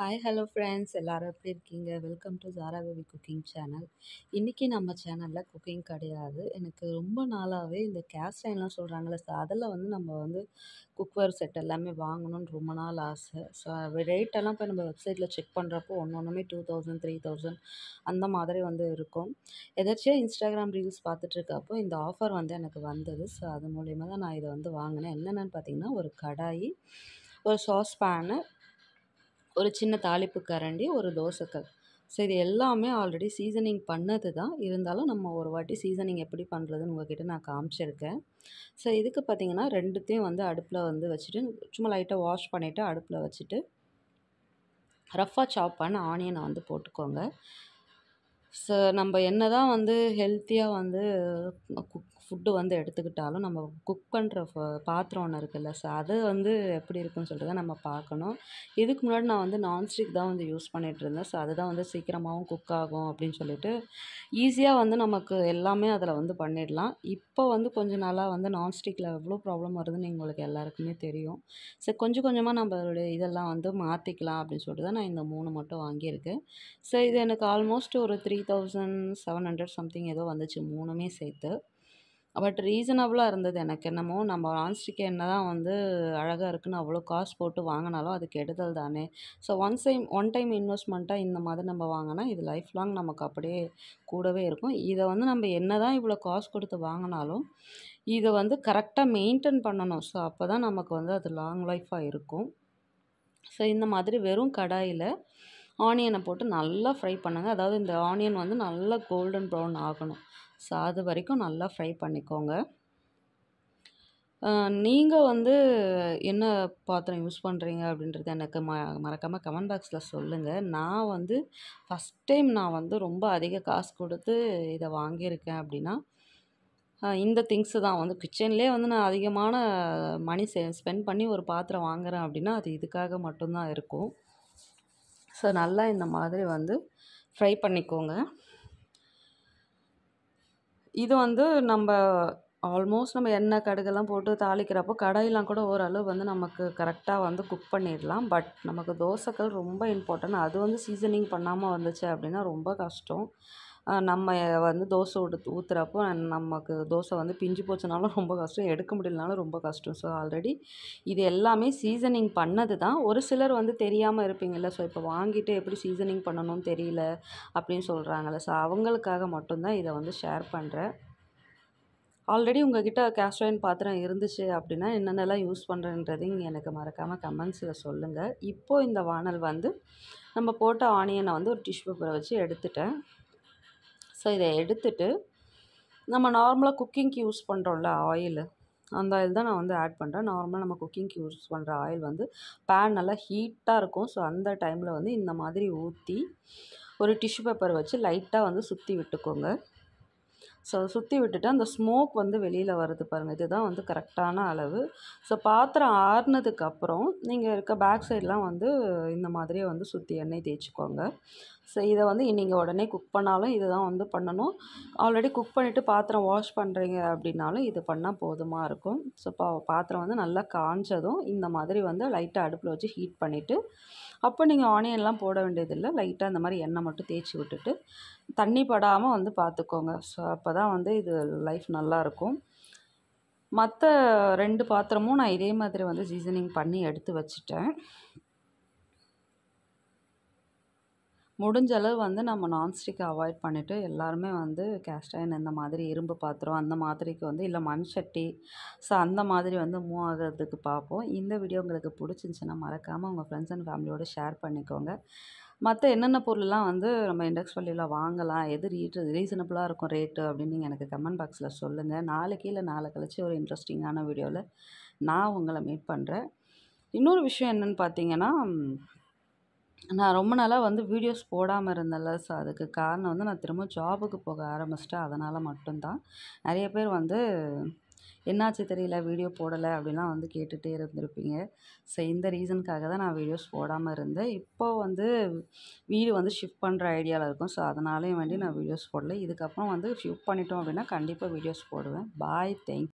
hi hello friends எல்லோரும் எப்படி இருக்கீங்க welcome to Jara baby cooking channel இன்றைக்கி நம்ம சேனலில் குக்கிங் கிடையாது எனக்கு ரொம்ப நாளாகவே இந்த கேஸ்ட் ஐன்லாம் சொல்கிறாங்களே ஸோ அதில் வந்து நம்ம வந்து குக்வேர் செட் எல்லாமே வாங்கணும்னு ரொம்ப நாள் ஆசை ஸோ ரேட்டெல்லாம் இப்போ நம்ம வெப்சைட்டில் செக் பண்ணுறப்போ ஒன்று ஒன்றுமே டூ தௌசண்ட் த்ரீ தௌசண்ட் அந்த மாதிரி வந்து இருக்கும் எதாச்சியாக இன்ஸ்டாகிராம் ரீல்ஸ் பார்த்துட்ருக்கப்போ இந்த ஆஃபர் வந்து எனக்கு வந்தது ஸோ அது மூலயமா தான் நான் இதை வந்து வாங்கினேன் என்னென்னு பார்த்தீங்கன்னா ஒரு கடாயி ஒரு சாஸ் பேனு ஒரு சின்ன தாளிப்பு கரண்டி ஒரு தோசைக்கல் ஸோ இது எல்லாமே ஆல்ரெடி சீசனிங் பண்ணது தான் இருந்தாலும் நம்ம ஒரு வாட்டி சீசனிங் எப்படி பண்ணுறதுன்னு உங்ககிட்ட நான் காமிச்சிருக்கேன் ஸோ இதுக்கு பார்த்திங்கன்னா ரெண்டுத்தையும் வந்து அடுப்பில் வந்து வச்சுட்டு சும்மா லைட்டாக வாஷ் பண்ணிவிட்டு அடுப்பில் வச்சுட்டு ரஃப்பாக சாப் பண்ண ஆனியனை வந்து போட்டுக்கோங்க ஸோ நம்ம என்ன தான் வந்து ஹெல்த்தியாக வந்து குக் ஃபுட்டு வந்து எடுத்துக்கிட்டாலும் நம்ம குக் பண்ணுற ஃப பாத்திரம் ஒன்று இருக்குல்ல ஸோ அது வந்து எப்படி இருக்குதுன்னு சொல்லிட்டு தான் நம்ம பார்க்கணும் இதுக்கு முன்னாடி நான் வந்து நான்ஸ்டிக் தான் வந்து யூஸ் பண்ணிகிட்ருந்தேன் ஸோ அதுதான் வந்து சீக்கிரமாகவும் குக் ஆகும் அப்படின்னு சொல்லிட்டு ஈஸியாக வந்து நமக்கு எல்லாமே அதில் வந்து பண்ணிடலாம் இப்போ வந்து கொஞ்ச நாளாக வந்து நான்ஸ்டிக்கில் எவ்வளோ ப்ராப்ளம் வருதுன்னு எங்களுக்கு எல்லாருக்குமே தெரியும் ஸோ கொஞ்சம் கொஞ்சமாக நம்மளுடைய இதெல்லாம் வந்து மாற்றிக்கலாம் அப்படின்னு சொல்லிட்டு தான் நான் இந்த மூணு மட்டும் வாங்கியிருக்கேன் ஸோ இது எனக்கு ஆல்மோஸ்ட் ஒரு three thousand seven hundred something ஏதோ வந்துச்சு மூணுமே சேர்த்து பட் ரீசனபுளாக இருந்தது எனக்கு என்னமோ நம்ம நான்ஸ்டிக்கு என்ன தான் வந்து அழகாக இருக்குன்னு அவ்வளோ காசு போட்டு வாங்கினாலும் அது கெடுதல் தானே so one time one time இன்வெஸ்ட்மெண்ட்டாக இந்த மாதிரி நம்ம வாங்கினா இது லைஃப் லாங் நமக்கு அப்படியே கூடவே இருக்கும் இதை வந்து நம்ம என்ன தான் இவ்வளோ காசு கொடுத்து வாங்கினாலும் இதை வந்து கரெக்டாக மெயின்டைன் பண்ணணும் ஸோ அப்போ தான் நமக்கு வந்து அது லாங் லைஃப்பாக இருக்கும் ஸோ இந்த மாதிரி வெறும் கடாயில் ஆனியனை போட்டு நல்லா ஃப்ரை பண்ணுங்கள் அதாவது இந்த ஆனியன் வந்து நல்லா கோல்டன் ப்ரௌன் ஆகணும் ஸோ அது வரைக்கும் நல்லா ஃப்ரை பண்ணிக்கோங்க நீங்கள் வந்து என்ன பாத்திரம் யூஸ் பண்ணுறீங்க அப்படின்றது எனக்கு ம மறக்காமல் கமெண்ட் பாக்ஸில் சொல்லுங்கள் நான் வந்து ஃபஸ்ட் டைம் நான் வந்து ரொம்ப அதிக காசு கொடுத்து இதை வாங்கியிருக்கேன் அப்படின்னா இந்த திங்ஸு தான் வந்து கிச்சன்லேயே வந்து நான் அதிகமான மணி ஸ்பெண்ட் பண்ணி ஒரு பாத்திரம் வாங்குகிறேன் அப்படின்னா அது இதுக்காக மட்டும்தான் இருக்கும் ஸோ நல்லா இந்த மாதிரி வந்து ஃப்ரை பண்ணிக்கோங்க இது வந்து நம்ம ஆல்மோஸ்ட் நம்ம எண்ணெய் கடுகெல்லாம் போட்டு தாளிக்கிறப்போ கடையெல்லாம் கூட ஓரளவு வந்து நமக்கு கரெக்டாக வந்து குக் பண்ணிடலாம் பட் நமக்கு தோசைக்கள் ரொம்ப இம்பார்ட்டன்ட் அது வந்து சீசனிங் பண்ணாமல் வந்துச்சு அப்படின்னா ரொம்ப கஷ்டம் நம்ம வந்து தோசை எடுத்து ஊற்றுறப்போ நமக்கு தோசை வந்து பிஞ்சு போச்சுனாலும் ரொம்ப கஷ்டம் எடுக்க முடியலனாலும் ரொம்ப கஷ்டம் ஸோ ஆல்ரெடி இது எல்லாமே சீசனிங் பண்ணது தான் ஒரு சிலர் வந்து தெரியாமல் இருப்பீங்கள்ல ஸோ இப்போ வாங்கிட்டு எப்படி சீசனிங் பண்ணணும்னு தெரியல அப்படின்னு சொல்கிறாங்கல்ல ஸோ அவங்களுக்காக மட்டும்தான் இதை வந்து ஷேர் பண்ணுறேன் ஆல்ரெடி உங்கள் கிட்டே கேஸ்ட்ரோயின் பாத்திரம் இருந்துச்சு அப்படின்னா என்னென்னலாம் யூஸ் இங்கே எனக்கு மறக்காமல் கமெண்ட்ஸில் சொல்லுங்கள் இப்போது இந்த வானல் வந்து நம்ம போட்ட ஆனியனை வந்து ஒரு டிஷ்யூ பேப்பரை வச்சு எடுத்துட்டேன் ஸோ இதை எடுத்துட்டு நம்ம நார்மலாக குக்கிங்க்கு யூஸ் பண்ணுறோம்ல ஆயில் அந்த ஆயில் தான் நான் வந்து ஆட் பண்ணுறேன் நார்மலாக நம்ம குக்கிங்க்கு யூஸ் பண்ணுற ஆயில் வந்து பேன் நல்லா ஹீட்டாக இருக்கும் ஸோ அந்த டைமில் வந்து இந்த மாதிரி ஊற்றி ஒரு டிஷ்யூ பேப்பர் வச்சு லைட்டாக வந்து சுற்றி விட்டுக்கோங்க ஸோ சுற்றி விட்டுட்டு அந்த ஸ்மோக் வந்து வெளியில் வருது பாருங்கள் இதுதான் வந்து கரெக்டான அளவு ஸோ பாத்திரம் ஆறுனதுக்கப்புறம் நீங்கள் இருக்க பேக் சைட்லாம் வந்து இந்த மாதிரியே வந்து சுற்றி எண்ணெய் தேய்ச்சிக்கோங்க ஸோ இதை வந்து நீங்கள் உடனே குக் பண்ணாலும் இதுதான் வந்து பண்ணணும் ஆல்ரெடி குக் பண்ணிவிட்டு பாத்திரம் வாஷ் பண்ணுறீங்க அப்படின்னாலும் இது பண்ணால் போதுமாக இருக்கும் ஸோ பா பாத்திரம் வந்து நல்லா காஞ்சதும் இந்த மாதிரி வந்து லைட்டாக அடுப்பில் வச்சு ஹீட் பண்ணிவிட்டு அப்போ நீங்கள் ஆனியன்லாம் போட வேண்டியதில்லை லைட்டாக இந்த மாதிரி எண்ணெய் மட்டும் தேய்ச்சி விட்டுட்டு தண்ணி படாமல் வந்து பார்த்துக்கோங்க ஸோ அப்போ தான் வந்து இது லைஃப் நல்லாயிருக்கும் மற்ற ரெண்டு பாத்திரமும் நான் இதே மாதிரி வந்து சீசனிங் பண்ணி எடுத்து வச்சுட்டேன் முடிஞ்ச அளவு வந்து நம்ம நான்ஸ்டிக்கை அவாய்ட் பண்ணிவிட்டு எல்லாருமே வந்து கேஸ்ட் இந்த மாதிரி இரும்பு பாத்திரம் அந்த மாதிரிக்கு வந்து இல்லை மண் சட்டி ஸோ அந்த மாதிரி வந்து மூவ் ஆகிறதுக்கு பார்ப்போம் இந்த வீடியோ உங்களுக்கு பிடிச்சிருந்துச்சுன்னா மறக்காமல் உங்கள் ஃப்ரெண்ட்ஸ் அண்ட் ஃபேமிலியோடு ஷேர் பண்ணிக்கோங்க மற்ற என்னென்ன பொருள்லாம் வந்து நம்ம இண்டக்ஸ் வழியில் வாங்கலாம் எது ரீட்டு ரீசனபுளாக இருக்கும் ரேட்டு அப்படின்னு நீங்கள் எனக்கு கமெண்ட் பாக்ஸில் சொல்லுங்கள் நாளைக்கு இல்லை நாளை கழிச்சு ஒரு இன்ட்ரெஸ்டிங்கான வீடியோவில் நான் உங்களை மீட் பண்ணுறேன் இன்னொரு விஷயம் என்னென்னு பார்த்தீங்கன்னா நான் ரொம்ப நாளாக வந்து வீடியோஸ் போடாமல் இருந்தேன்ல ஸோ அதுக்கு காரணம் வந்து நான் திரும்ப ஜாபுக்கு போக ஆரம்பிச்சிட்டேன் அதனால் மட்டும்தான் நிறைய பேர் வந்து என்னாச்சு தெரியல வீடியோ போடலை அப்படிலாம் வந்து கேட்டுகிட்டே இருந்திருப்பீங்க ஸோ இந்த ரீசனுக்காக தான் நான் வீடியோஸ் போடாமல் இருந்தேன் இப்போது வந்து வீடு வந்து ஷிஃப்ட் பண்ணுற ஐடியாவில் இருக்கும் ஸோ அதனாலேயும் வேண்டி நான் வீடியோஸ் போடலை இதுக்கப்புறம் வந்து ஷிஃப்ட் பண்ணிட்டோம் அப்படின்னா கண்டிப்பாக வீடியோஸ் போடுவேன் பாய் தேங்க்